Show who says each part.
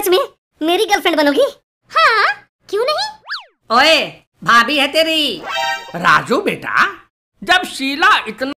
Speaker 1: सच में मेरी गर्लफ्रेंड बनोगी
Speaker 2: हाँ क्यों नहीं
Speaker 3: ओए भाभी है तेरी राजू बेटा जब शीला इतना